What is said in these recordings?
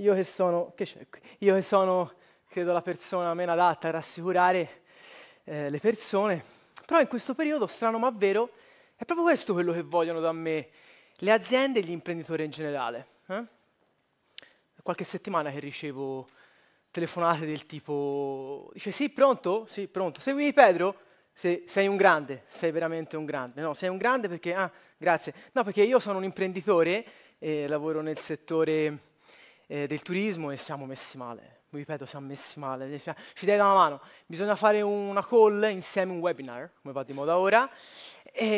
io che sono, che io che sono credo, la persona meno adatta a rassicurare eh, le persone, però in questo periodo, strano ma vero, è proprio questo quello che vogliono da me le aziende e gli imprenditori in generale. Eh? qualche settimana che ricevo telefonate del tipo, dice sì, pronto? Sì, pronto. Seguimi Pedro? Se sei un grande, sei veramente un grande. No, sei un grande perché, ah, grazie. No, perché io sono un imprenditore, e lavoro nel settore eh, del turismo e siamo messi male. Vi ripeto, siamo messi male. Ci dai una mano. Bisogna fare una call insieme, un webinar, come va di moda ora,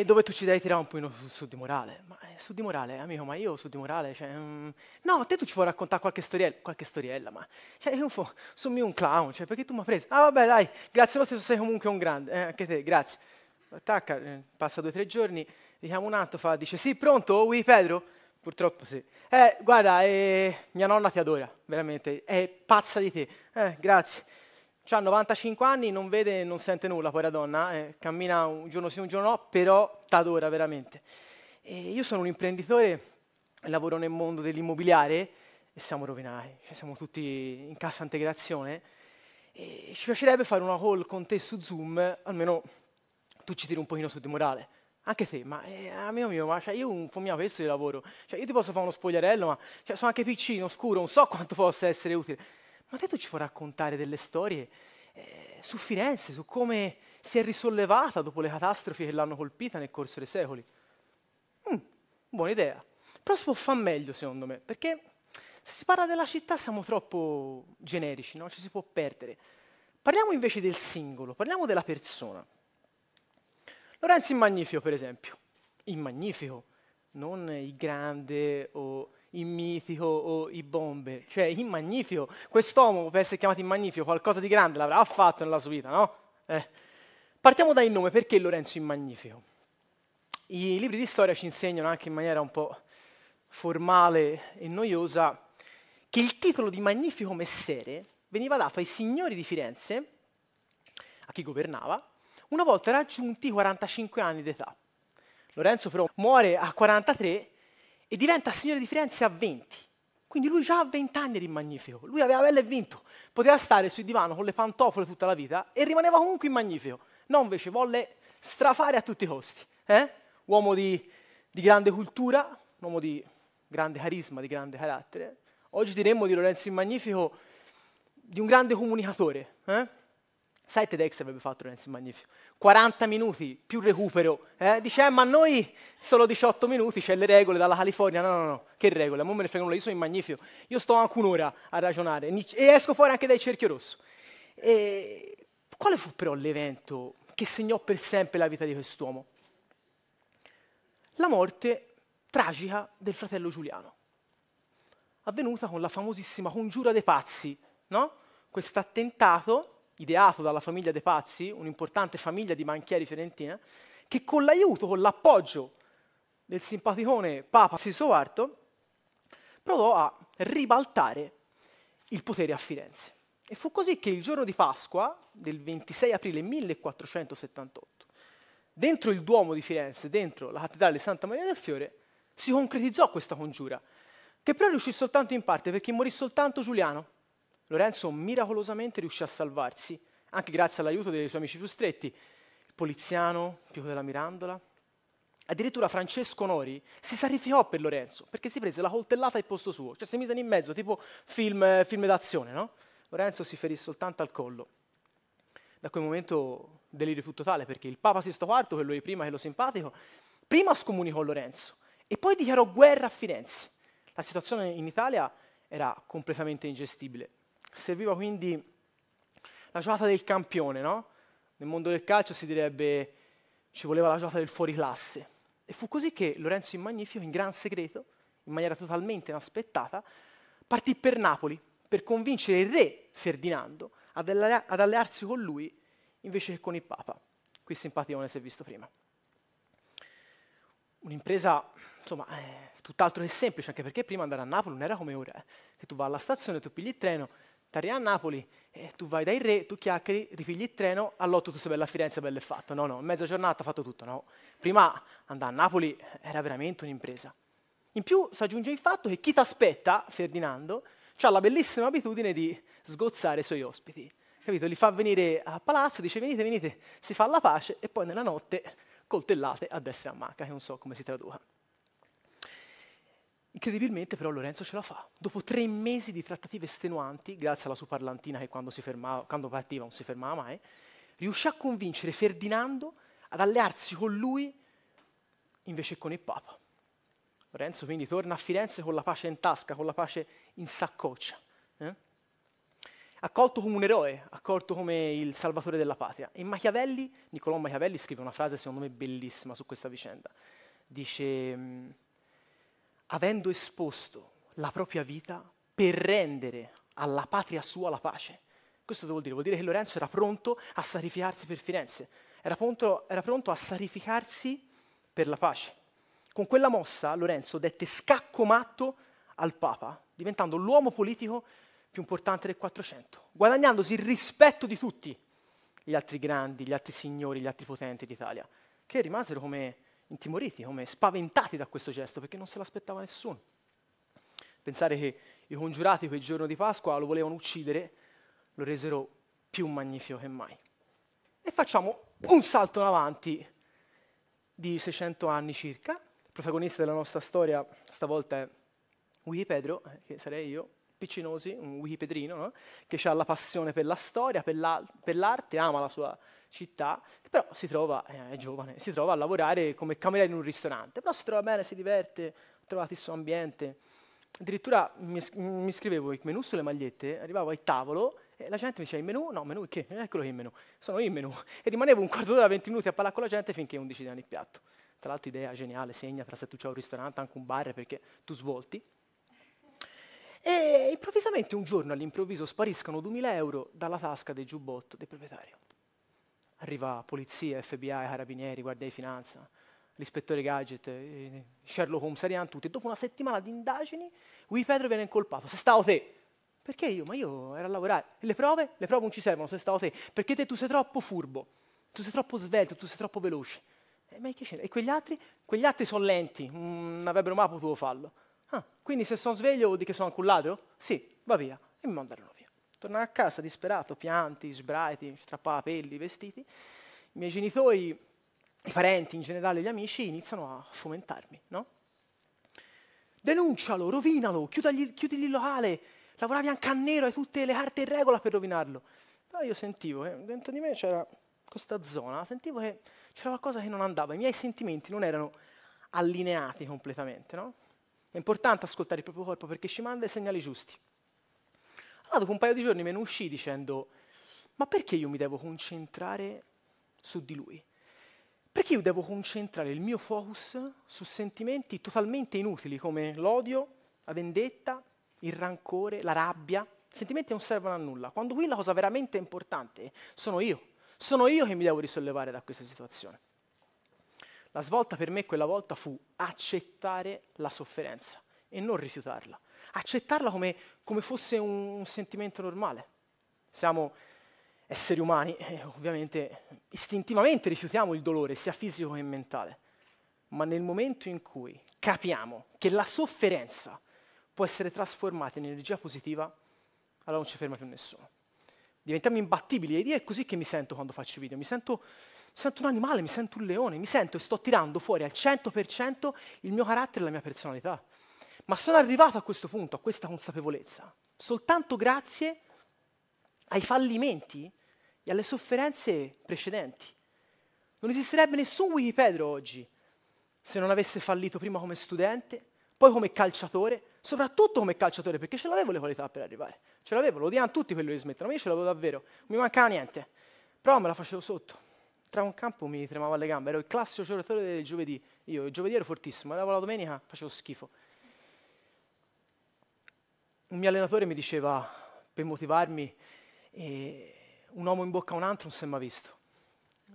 dove tu ci dai tirare un po' su, su, di morale. Ma eh, su di morale, amico, ma io su di morale, cioè, um, no, te tu ci vuoi raccontare qualche storiella, qualche storiella, ma cioè, io fo, sono io un clown, cioè, perché tu mi hai preso? Ah, vabbè, dai, grazie lo stesso, sei comunque un grande, eh, anche te, grazie. Attacca, eh, passa due o tre giorni, richiamo un atto, fa, dice, sì, pronto, oui, Pedro? Purtroppo sì. Eh, guarda, eh, mia nonna ti adora, veramente, è pazza di te. Eh, grazie. Ha 95 anni, non vede e non sente nulla, povera donna, eh, cammina un giorno sì, un giorno no, però t'adora veramente. E io sono un imprenditore, lavoro nel mondo dell'immobiliare e siamo rovinati, cioè, siamo tutti in cassa integrazione. E ci piacerebbe fare una call con te su Zoom, almeno tu ci tiri un pochino su di morale. Anche te, ma eh, amico mio, ma cioè, io un fogliato questo di lavoro. Cioè, io ti posso fare uno spogliarello, ma cioè, sono anche piccino, scuro, non so quanto possa essere utile. Ma te tu ci puoi raccontare delle storie eh, su Firenze, su come si è risollevata dopo le catastrofi che l'hanno colpita nel corso dei secoli. Mm, buona idea. Però si può far meglio, secondo me, perché se si parla della città siamo troppo generici, no? ci si può perdere. Parliamo invece del singolo, parliamo della persona. Lorenzo il Magnifico, per esempio. Il Magnifico, non il Grande o il Mitico o i Bomber, cioè il Magnifico. Quest'uomo, per essere chiamato il Magnifico, qualcosa di grande l'avrà fatto nella sua vita, no? Eh. Partiamo dal nome, perché Lorenzo il Magnifico? I libri di storia ci insegnano anche in maniera un po' formale e noiosa che il titolo di Magnifico Messere veniva dato ai signori di Firenze, a chi governava, una volta raggiunti i 45 anni d'età. Lorenzo però muore a 43 e diventa signore di Firenze a 20. Quindi lui già a 20 anni era in magnifico, lui aveva bello e vinto, poteva stare sul divano con le pantofole tutta la vita e rimaneva comunque in magnifico. No, invece volle strafare a tutti i costi. Eh? Uomo di, di grande cultura, uomo di grande carisma, di grande carattere. Oggi diremmo di Lorenzo il Magnifico di un grande comunicatore, eh? Sai TEDx avrebbe fatto Renzi Magnifico. 40 minuti più recupero. Eh? Dice, eh, ma noi solo 18 minuti, c'è le regole dalla California. No, no, no, che regole? a me ne frega nulla, io sono in Magnifico. Io sto anche un'ora a ragionare e esco fuori anche dai cerchio rosso. E... Quale fu però l'evento che segnò per sempre la vita di quest'uomo? La morte tragica del fratello Giuliano, avvenuta con la famosissima congiura dei pazzi, no? Questo attentato ideato dalla famiglia De Pazzi, un'importante famiglia di banchieri fiorentina, che con l'aiuto, con l'appoggio del simpaticone Papa Sisto IV, provò a ribaltare il potere a Firenze. E fu così che il giorno di Pasqua del 26 aprile 1478, dentro il Duomo di Firenze, dentro la cattedrale di Santa Maria del Fiore, si concretizzò questa congiura, che però riuscì soltanto in parte perché morì soltanto Giuliano, Lorenzo miracolosamente riuscì a salvarsi, anche grazie all'aiuto dei suoi amici più stretti, il poliziano, Pico della Mirandola. Addirittura Francesco Nori si sacrificò per Lorenzo, perché si prese la coltellata al posto suo, cioè si mise in mezzo, tipo film, eh, film d'azione, no? Lorenzo si ferì soltanto al collo. Da quel momento delirio fu totale, perché il Papa Sisto IV, quello di prima, quello simpatico, prima scomunicò Lorenzo e poi dichiarò guerra a Firenze. La situazione in Italia era completamente ingestibile. Serviva quindi la giocata del campione, no? Nel mondo del calcio si direbbe ci voleva la giocata del fuoriclasse. E fu così che Lorenzo il Magnifico, in gran segreto, in maniera totalmente inaspettata, partì per Napoli per convincere il re Ferdinando ad, alle- ad allearsi con lui invece che con il Papa. Qui simpaticone si è visto prima. Un'impresa, insomma, eh, tutt'altro che semplice, anche perché prima andare a Napoli non era come ora, eh, che tu vai alla stazione, tu pigli il treno, T'arrivi a Napoli, eh, tu vai dai re, tu chiacchieri, rifigli il treno, all'otto tu sei bella a Firenze, bello e fatto. No, no, mezza giornata, fatto tutto, no. Prima andare a Napoli era veramente un'impresa. In più si aggiunge il fatto che chi ti aspetta, Ferdinando, ha la bellissima abitudine di sgozzare i suoi ospiti. Capito? Li fa venire a palazzo, dice venite, venite, si fa la pace e poi nella notte coltellate a destra e a manca, che non so come si traduca. Incredibilmente però Lorenzo ce la fa. Dopo tre mesi di trattative estenuanti, grazie alla sua parlantina che quando, fermava, quando partiva non si fermava mai, riuscì a convincere Ferdinando ad allearsi con lui invece che con il Papa. Lorenzo quindi torna a Firenze con la pace in tasca, con la pace in saccoccia. Eh? Accolto come un eroe, accolto come il salvatore della patria. E Machiavelli, Niccolò Machiavelli scrive una frase secondo me bellissima su questa vicenda. Dice mm, avendo esposto la propria vita per rendere alla patria sua la pace. Questo vuol dire? Vuol dire che Lorenzo era pronto a sacrificarsi per Firenze, era pronto, era pronto a sacrificarsi per la pace. Con quella mossa Lorenzo dette scacco matto al Papa, diventando l'uomo politico più importante del 400, guadagnandosi il rispetto di tutti gli altri grandi, gli altri signori, gli altri potenti d'Italia, che rimasero come intimoriti, come spaventati da questo gesto, perché non se l'aspettava nessuno. Pensare che i congiurati quel giorno di Pasqua lo volevano uccidere, lo resero più magnifico che mai. E facciamo un salto in avanti di 600 anni circa. Il protagonista della nostra storia stavolta è Wiki Pedro, eh, che sarei io, piccinosi, un wikipedrino, no? che ha la passione per la storia, per, la, per, l'arte, ama la sua città, però si trova, eh, è giovane, si trova a lavorare come cameriere in un ristorante, però si trova bene, si diverte, ha trovato il suo ambiente. Addirittura mi, mi scrivevo il menù sulle magliette, arrivavo al tavolo e la gente mi diceva il menù, no, menù che? Eh, eccolo che il menù, sono io il menù. E rimanevo un quarto d'ora, 20 minuti a parlare con la gente finché 11 danno il piatto. Tra l'altro idea geniale, segna, tra se tu c'è un ristorante, anche un bar, perché tu svolti. E improvvisamente un giorno all'improvviso spariscono 2000 euro dalla tasca del giubbotto del proprietario. Arriva polizia, FBI, carabinieri, guardia di finanza, l'ispettore Gadget, eh, Sherlock Holmes, arrivano tutti dopo una settimana di indagini Wee Pedro viene incolpato, se stavo te! Perché io? Ma io ero a lavorare. E le prove? Le prove non ci servono se stavo te, perché te tu sei troppo furbo, tu sei troppo svelto, tu sei troppo veloce. E, eh, ma che E quegli altri? Quegli altri sono lenti, non mm, avrebbero mai potuto farlo. Ah, quindi se sono sveglio vuol dire che sono anche un ladro? Sì, va via. E mi mandarono via. Tornai a casa disperato, pianti, sbraiti, strappava strappapelli, vestiti. I miei genitori, i parenti, in generale gli amici, iniziano a fomentarmi, no? Denuncialo, rovinalo, chiudagli, chiudili il locale, lavoravi anche a nero, hai tutte le carte in regola per rovinarlo. Però io sentivo che dentro di me c'era questa zona, sentivo che c'era qualcosa che non andava, i miei sentimenti non erano allineati completamente, no? È importante ascoltare il proprio corpo perché ci manda i segnali giusti. Allora dopo un paio di giorni me ne uscì dicendo, ma perché io mi devo concentrare su di lui? Perché io devo concentrare il mio focus su sentimenti totalmente inutili come l'odio, la vendetta, il rancore, la rabbia? Sentimenti non servono a nulla, quando qui la cosa veramente importante sono io. Sono io che mi devo risollevare da questa situazione. La svolta per me quella volta fu accettare la sofferenza e non rifiutarla. Accettarla come, come fosse un, un, sentimento normale. Siamo esseri umani e eh, ovviamente istintivamente rifiutiamo il dolore, sia fisico che mentale. Ma nel momento in cui capiamo che la sofferenza può essere trasformata in energia positiva, allora non ci ferma più nessuno. Diventiamo imbattibili ed è così che mi sento quando faccio video. Mi sento sento un animale, mi sento un leone, mi sento e sto tirando fuori al 100% il mio carattere e la mia personalità. Ma sono arrivato a questo punto, a questa consapevolezza, soltanto grazie ai fallimenti e alle sofferenze precedenti. Non esisterebbe nessun Wikipedia oggi se non avesse fallito prima come studente, poi come calciatore, soprattutto come calciatore, perché ce l'avevo le qualità per arrivare. Ce l'avevo, lo diano tutti quelli che smettono, ma io ce l'avevo davvero, non mi mancava niente. Però me la facevo sotto tra un campo mi tremava le gambe, ero il classico giocatore del giovedì, io il giovedì ero fortissimo, andavo la domenica, facevo schifo. Un mio allenatore mi diceva, per motivarmi, eh, un uomo in bocca a un altro non si è mai visto.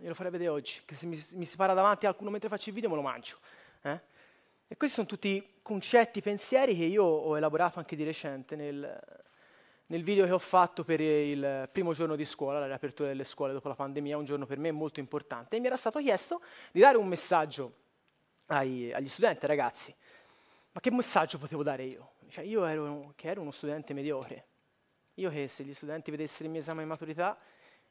Io lo farei vedere oggi, che se mi, mi si para davanti a qualcuno mentre faccio il video me lo mangio. Eh? E questi sono tutti concetti, pensieri che io ho elaborato anche di recente nel, nel video che ho fatto per il primo giorno di scuola, la riapertura delle scuole dopo la pandemia, un giorno per me molto importante, mi era stato chiesto di dare un messaggio ai, agli studenti, ai ragazzi. Ma che messaggio potevo dare io? Cioè, io ero, che ero uno studente mediocre, io che se gli studenti vedessero il mio esame di maturità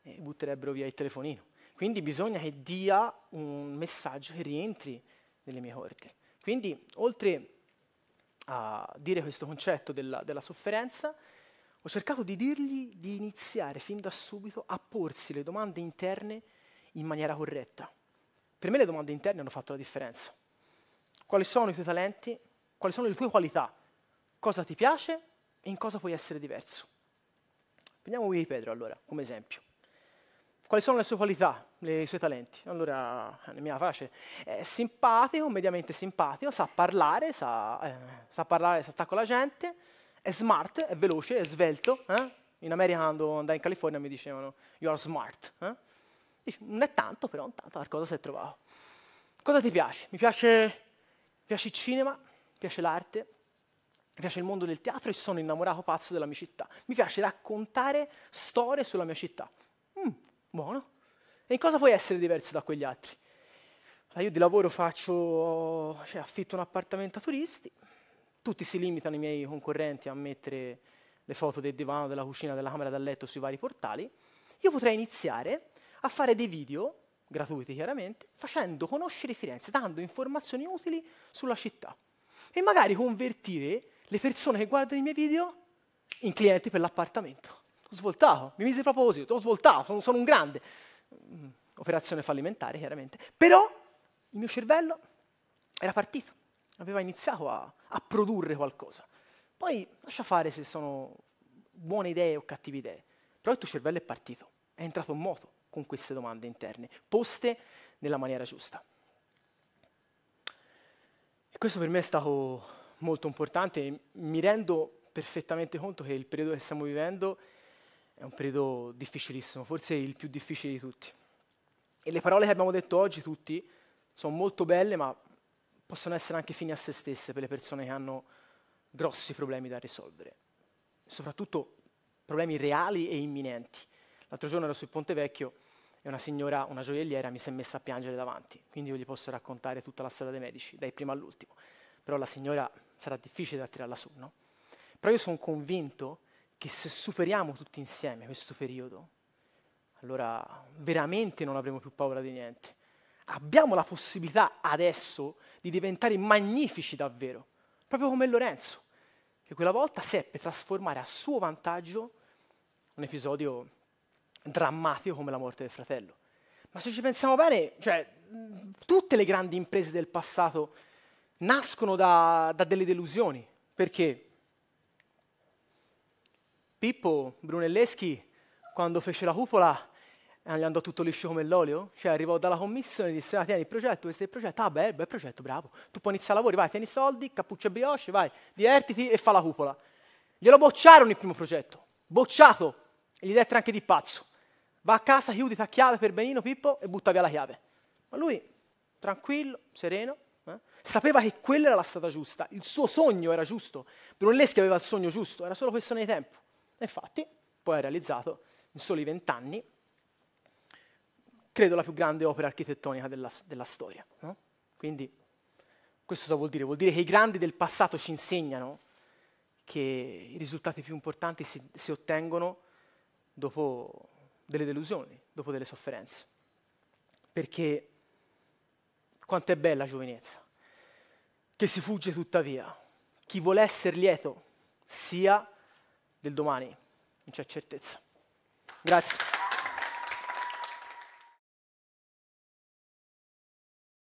eh, butterebbero via il telefonino. Quindi bisogna che dia un messaggio che rientri nelle mie corte. Quindi, oltre a dire questo concetto della, della sofferenza, ho cercato di dirgli di iniziare fin da subito a porsi le domande interne in maniera corretta. Per me le domande interne hanno fatto la differenza. Quali sono i tuoi talenti? Quali sono le tue qualità? Cosa ti piace e in cosa puoi essere diverso? Prendiamo Willy Pedro allora, come esempio. Quali sono le sue qualità, i suoi talenti? Allora, nella mia face, è simpatico, mediamente simpatico, sa parlare, sa, eh, sa parlare, sa stare con la gente, è smart, è veloce, è svelto. Eh? In America quando andai in California mi dicevano you are smart. Eh? Dice, non è tanto, però un tanto qualcosa si è trovato. Cosa ti piace? Mi piace, piace il cinema, mi piace l'arte, mi piace il mondo del teatro e sono innamorato pazzo della mia città. Mi piace raccontare storie sulla mia città. Mm, buono. E in cosa puoi essere diverso da quegli altri? Allora, io di lavoro faccio, cioè, affitto un appartamento a turisti, tutti si limitano i miei concorrenti a mettere le foto del divano, della cucina, della camera da letto sui vari portali, io potrei iniziare a fare dei video, gratuiti chiaramente, facendo conoscere Firenze, dando informazioni utili sulla città e magari convertire le persone che guardano i miei video in clienti per l'appartamento. Ho svoltato, mi mise proprio così, ho svoltato, sono, sono un grande. Mm, operazione fallimentare chiaramente, però il mio cervello era partito aveva iniziato a, a produrre qualcosa. Poi lascia fare se sono buone idee o cattive idee, però il tuo cervello è partito, è entrato in moto con queste domande interne, poste nella maniera giusta. E questo per me è stato molto importante, mi rendo perfettamente conto che il periodo che stiamo vivendo è un periodo difficilissimo, forse il più difficile di tutti. E le parole che abbiamo detto oggi tutti sono molto belle, ma possono essere anche fini a se stesse per le persone che hanno grossi problemi da risolvere, soprattutto problemi reali e imminenti. L'altro giorno ero sul Ponte Vecchio e una signora, una gioielliera, mi si è messa a piangere davanti, quindi io gli posso raccontare tutta la storia dei medici, dai prima all'ultimo, però la signora sarà difficile da tirarla su, no? Però io sono convinto che se superiamo tutti insieme questo periodo, allora veramente non avremo più paura di niente abbiamo la possibilità adesso di diventare magnifici davvero, proprio come Lorenzo, che quella volta seppe trasformare a suo vantaggio un episodio drammatico come la morte del fratello. Ma se ci pensiamo bene, cioè, tutte le grandi imprese del passato nascono da, da delle delusioni, perché Pippo Brunelleschi, quando fece la cupola, e andò tutto liscio come l'olio? Cioè arrivò dalla commissione e disse, ah, tieni il progetto, questo è il progetto, ah beh, bel progetto, bravo, tu puoi iniziare a lavori, vai, tieni i soldi, cappuccia e brioche, vai, divertiti e fa la cupola. Glielo bocciarono il primo progetto, bocciato, e gli dette anche di pazzo. Va a casa, chiudi a chiave per Benino Pippo e butta via la chiave. Ma lui, tranquillo, sereno, eh, sapeva che quella era la strada giusta, il suo sogno era giusto, Brunelleschi aveva il sogno giusto, era solo questione di tempo. E infatti, poi ha realizzato in soli vent'anni credo la più grande opera architettonica della, della storia. No? Quindi questo cosa vuol dire? Vuol dire che i grandi del passato ci insegnano che i risultati più importanti si, si ottengono dopo delle delusioni, dopo delle sofferenze. Perché quanto è bella giovinezza, che si fugge tuttavia. Chi vuole essere lieto sia del domani, non c'è certezza. Grazie.